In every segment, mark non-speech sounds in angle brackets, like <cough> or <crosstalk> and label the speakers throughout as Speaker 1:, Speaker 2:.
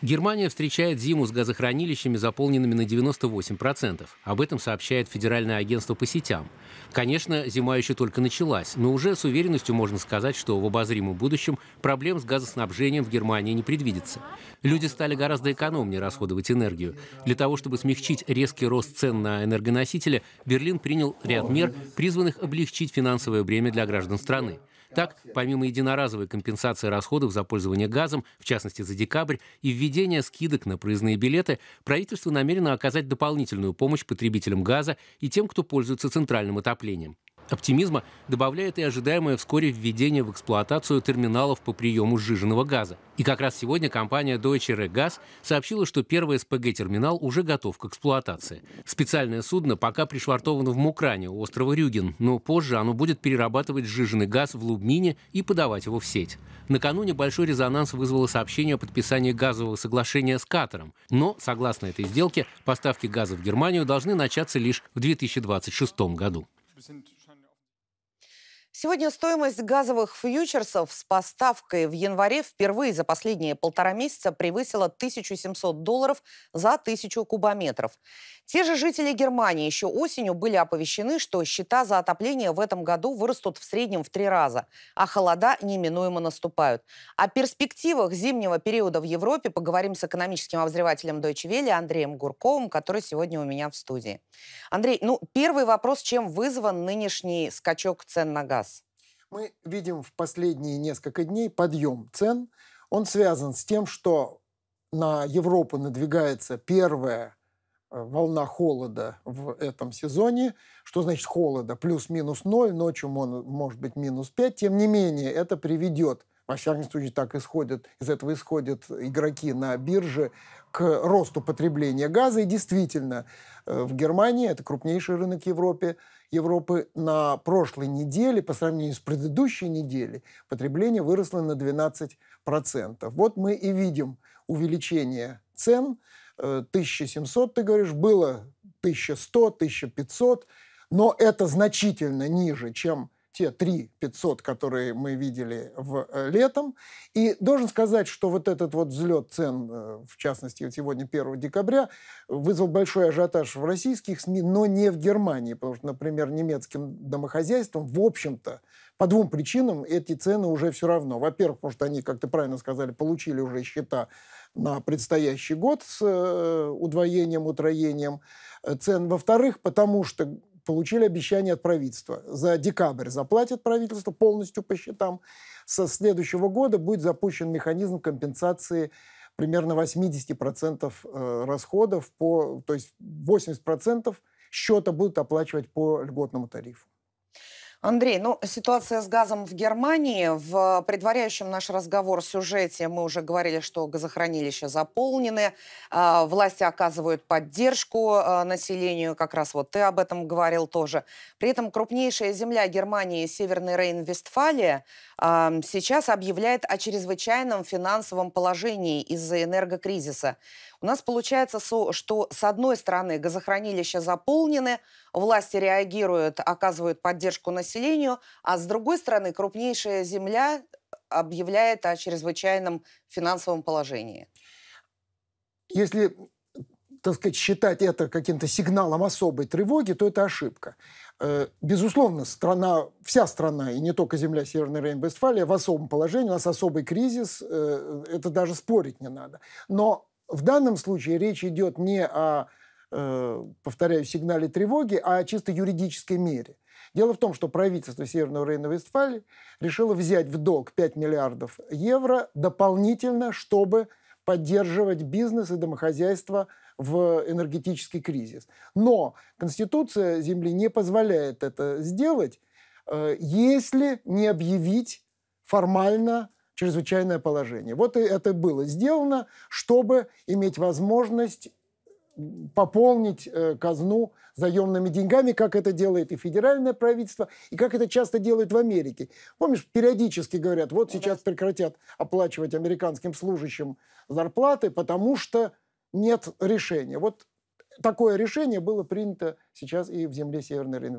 Speaker 1: Германия встречает зиму с газохранилищами, заполненными на 98%. Об этом сообщает Федеральное агентство по сетям. Конечно, зима еще только началась, но уже с уверенностью можно сказать, что в обозримом будущем проблем с газоснабжением в Германии не предвидится. Люди стали гораздо экономнее расходовать энергию. Для того, чтобы смягчить резкий рост цен на энергоносители, Берлин принял ряд мер, призванных облегчить финансовое бремя для граждан страны. Так, помимо единоразовой компенсации расходов за пользование газом, в частности за декабрь, и введения скидок на проездные билеты, правительство намерено оказать дополнительную помощь потребителям газа и тем, кто пользуется центральным отоплением. Оптимизма добавляет и ожидаемое вскоре введение в эксплуатацию терминалов по приему сжиженного газа. И как раз сегодня компания Deutsche Regas сообщила, что первый СПГ-терминал уже готов к эксплуатации. Специальное судно пока пришвартовано в Мукране у острова Рюген, но позже оно будет перерабатывать сжиженный газ в Лубнине и подавать его в сеть. Накануне большой резонанс вызвало сообщение о подписании газового соглашения с Катаром, но, согласно этой сделке, поставки газа в Германию должны начаться лишь в 2026 году.
Speaker 2: Сегодня стоимость газовых фьючерсов с поставкой в январе впервые за последние полтора месяца превысила 1700 долларов за 1000 кубометров. Те же жители Германии еще осенью были оповещены, что счета за отопление в этом году вырастут в среднем в три раза, а холода неминуемо наступают. О перспективах зимнего периода в Европе поговорим с экономическим обозревателем Deutsche Welle Андреем Гурковым, который сегодня у меня в студии. Андрей, ну первый вопрос, чем вызван нынешний скачок цен на газ? Мы
Speaker 3: видим в последние несколько дней подъем цен. Он связан с тем, что на Европу надвигается первая э, волна холода в этом сезоне. Что значит холода? Плюс-минус ноль, ночью может быть минус пять. Тем не менее, это приведет к во всяком случае, так исходят, из этого исходят игроки на бирже, к росту потребления газа. И действительно, э, в Германии, это крупнейший рынок Европе, Европы, на прошлой неделе, по сравнению с предыдущей неделей, потребление выросло на 12%. Вот мы и видим увеличение цен. 1700, э, ты говоришь, было 1100, 1500, но это значительно ниже, чем те 3 500, которые мы видели в, э, летом. И должен сказать, что вот этот вот взлет цен, э, в частности, вот сегодня 1 декабря, вызвал большой ажиотаж в российских СМИ, но не в Германии, потому что, например, немецким домохозяйством, в общем-то, по двум причинам эти цены уже все равно. Во-первых, потому что они, как ты правильно сказали, получили уже счета на предстоящий год с э, удвоением, утроением цен. Во-вторых, потому что получили обещание от правительства. За декабрь заплатит правительство полностью по счетам. Со следующего года будет запущен механизм компенсации примерно 80% э, расходов, по, то есть 80% счета будут оплачивать по льготному тарифу.
Speaker 2: Андрей, ну, ситуация с газом в Германии. В предваряющем наш разговор сюжете мы уже говорили, что газохранилища заполнены, а, власти оказывают поддержку а, населению, как раз вот ты об этом говорил тоже. При этом крупнейшая земля Германии, Северный Рейн-Вестфалия, а, сейчас объявляет о чрезвычайном финансовом положении из-за энергокризиса. У нас получается, что с одной стороны газохранилища заполнены, власти реагируют, оказывают поддержку населению, а с другой стороны крупнейшая земля объявляет о чрезвычайном финансовом положении.
Speaker 3: Если так сказать, считать это каким-то сигналом особой тревоги, то это ошибка. Э, безусловно, страна, вся страна, и не только земля Северной Рейн-Вестфалия, в особом положении, у нас особый кризис, э, это даже спорить не надо. Но в данном случае речь идет не о, э, повторяю, сигнале тревоги, а о чисто юридической мере. Дело в том, что правительство Северного Рейна-Вестфалии решило взять в долг 5 миллиардов евро дополнительно, чтобы поддерживать бизнес и домохозяйство в энергетический кризис. Но Конституция Земли не позволяет это сделать, э, если не объявить формально чрезвычайное положение. Вот и это было сделано, чтобы иметь возможность пополнить э, казну заемными деньгами, как это делает и федеральное правительство, и как это часто делают в Америке. Помнишь, периодически говорят, вот ну сейчас прекратят оплачивать американским служащим зарплаты, потому что нет решения. Вот такое решение было принято сейчас и в земле Северной рейн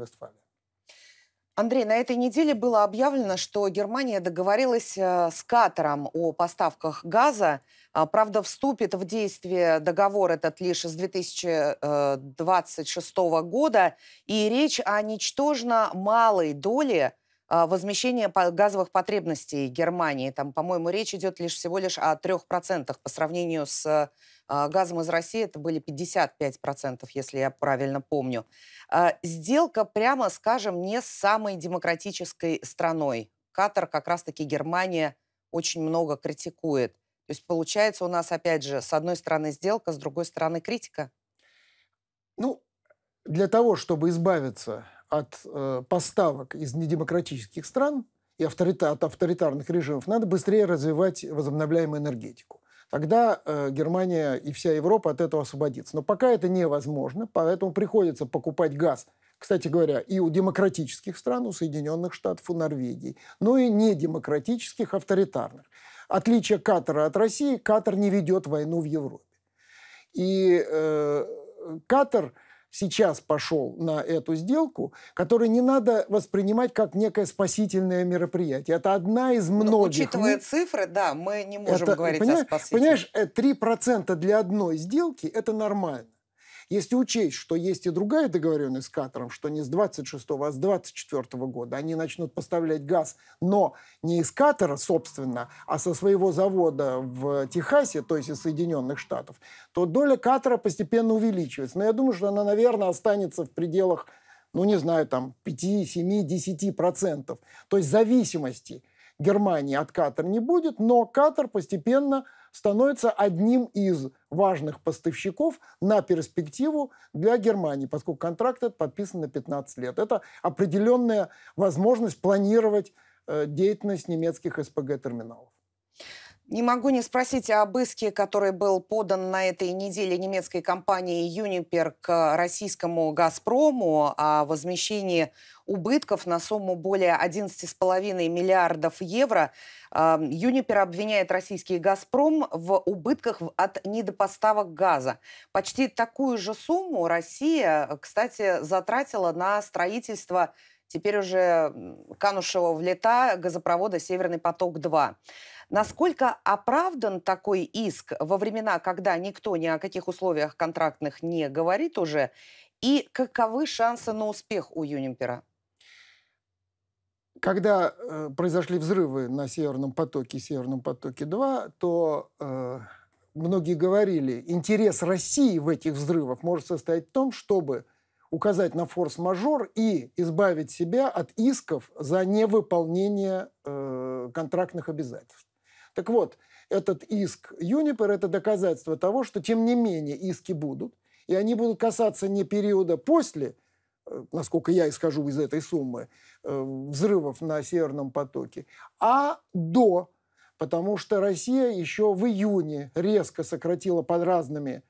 Speaker 2: Андрей, на этой неделе было объявлено, что Германия договорилась э, с Катаром о поставках газа. А, правда, вступит в действие договор этот лишь с 2026 года. И речь о ничтожно малой доле а, возмещение газовых потребностей Германии. Там, по-моему, речь идет лишь всего лишь о 3% по сравнению с а, газом из России. Это были 55%, если я правильно помню. А, сделка, прямо скажем, не с самой демократической страной. Катар, как раз-таки Германия, очень много критикует. То есть получается у нас, опять же, с одной стороны сделка, с другой стороны критика? Ну,
Speaker 3: для того, чтобы избавиться от э, поставок из недемократических стран и авторита от авторитарных режимов, надо быстрее развивать возобновляемую энергетику. Тогда э, Германия и вся Европа от этого освободится. Но пока это невозможно, поэтому приходится покупать газ кстати говоря, и у демократических стран, у Соединенных Штатов, у Норвегии, но и недемократических, авторитарных. Отличие Катара от России, Катар не ведет войну в Европе. И э, Катар сейчас пошел на эту сделку, которую не надо воспринимать как некое спасительное мероприятие. Это одна из ну, многих. Но, учитывая мы...
Speaker 2: цифры, да, мы не можем это, говорить понимаешь, о спасительном.
Speaker 3: Понимаешь, 3% э, для одной сделки – это нормально. Если учесть, что есть и другая договоренность с Катаром, что не с 26 а с 24 года они начнут поставлять газ, но не из Катара, собственно, а со своего завода в Техасе, то есть из Соединенных Штатов, то доля Катара постепенно увеличивается. Но я думаю, что она, наверное, останется в пределах ну, не знаю, там, 5, 7, 10 процентов. То есть зависимости Германии от Катар не будет, но Катар постепенно становится одним из важных поставщиков на перспективу для Германии, поскольку контракт этот подписан на 15 лет. Это определенная возможность планировать э, деятельность немецких СПГ-терминалов.
Speaker 2: Не могу не спросить об иске, который был подан на этой неделе немецкой компанией «Юнипер» к российскому «Газпрому» о возмещении убытков на сумму более 11,5 миллиардов евро. «Юнипер» эм, обвиняет российский «Газпром» в убытках от недопоставок газа. Почти такую же сумму Россия, кстати, затратила на строительство теперь уже канувшего в лета газопровода «Северный поток-2». Насколько оправдан такой иск во времена, когда никто ни о каких условиях контрактных не говорит уже, и каковы шансы на успех у Юнимпера?
Speaker 3: Когда э, произошли взрывы на Северном потоке, Северном потоке-2, то э, многие говорили, интерес России в этих взрывах может состоять в том, чтобы указать на форс-мажор и избавить себя от исков за невыполнение э, контрактных обязательств. Так вот, этот иск Юнипер – это доказательство того, что, тем не менее, иски будут, и они будут касаться не периода после, э, насколько я исхожу из этой суммы, э, взрывов на Северном потоке, а до, потому что Россия еще в июне резко сократила под разными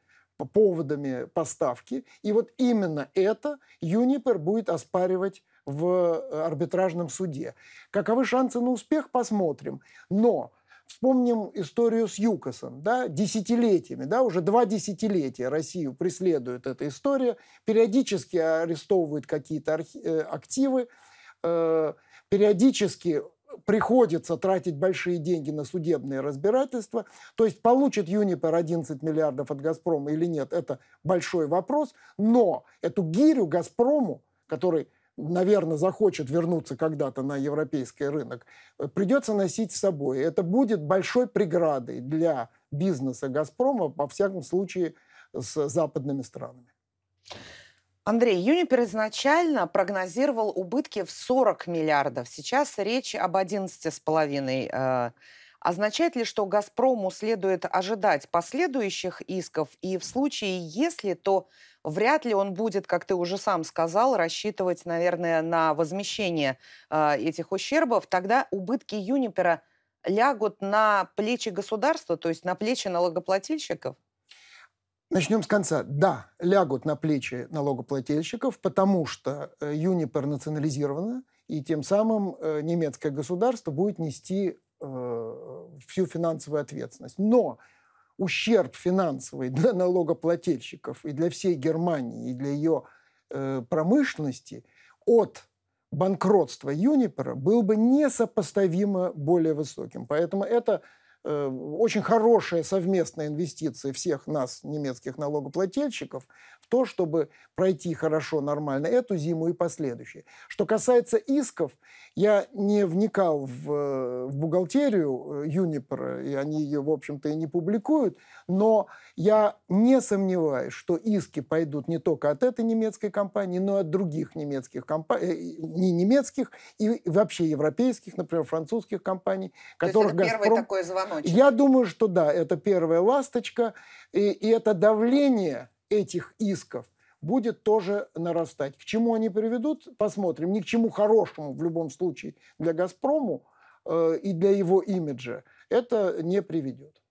Speaker 3: поводами поставки. И вот именно это Юнипер будет оспаривать в э, арбитражном суде. Каковы шансы на успех, посмотрим. Но вспомним историю с ЮКОСом, да, десятилетиями, да, уже два десятилетия Россию преследует эта история, периодически арестовывают какие-то архи- э, активы, э, периодически приходится тратить большие деньги на судебные разбирательства. То есть получит Юнипер 11 миллиардов от «Газпрома» или нет, это большой вопрос. Но эту гирю «Газпрому», который наверное, захочет вернуться когда-то на европейский рынок, э, придется носить с собой. Это будет большой преградой для
Speaker 2: бизнеса «Газпрома», во всяком случае, с западными странами. Андрей, Юнипер изначально прогнозировал убытки в 40 миллиардов. Сейчас речь об 11,5. Э. Означает ли, что «Газпрому» следует ожидать последующих исков? И в случае, если, то вряд ли он будет, как ты уже сам сказал, рассчитывать, наверное, на возмещение э, этих ущербов. Тогда убытки «Юнипера» лягут на плечи государства, то есть на плечи налогоплательщиков?
Speaker 3: Начнем с конца. Да, лягут на плечи налогоплательщиков, потому что э, Юнипер национализирована, и тем самым э, немецкое государство будет нести э, всю финансовую ответственность. Но ущерб финансовый <laughs> для налогоплательщиков и для всей Германии, и для ее промышленности от банкротства Юнипера был бы несопоставимо более высоким. Поэтому это Э, очень хорошая совместная инвестиция всех нас, немецких налогоплательщиков, то, чтобы пройти хорошо, нормально эту зиму и последующие. Что касается исков, я не вникал в, э, в бухгалтерию э, Юнипер, и они ее, в общем-то, и не публикуют, но я не сомневаюсь, что иски пойдут не только от этой немецкой компании, но и от других немецких компаний, э, не немецких, и вообще европейских, например, французских компаний, то которых это Газпром... первый такой звоночек? Я думаю, что да, это первая ласточка, и, и это давление этих исков будет тоже нарастать. К чему они приведут, посмотрим. Ни к чему хорошему в любом случае для «Газпрому» э, и для его имиджа это не приведет.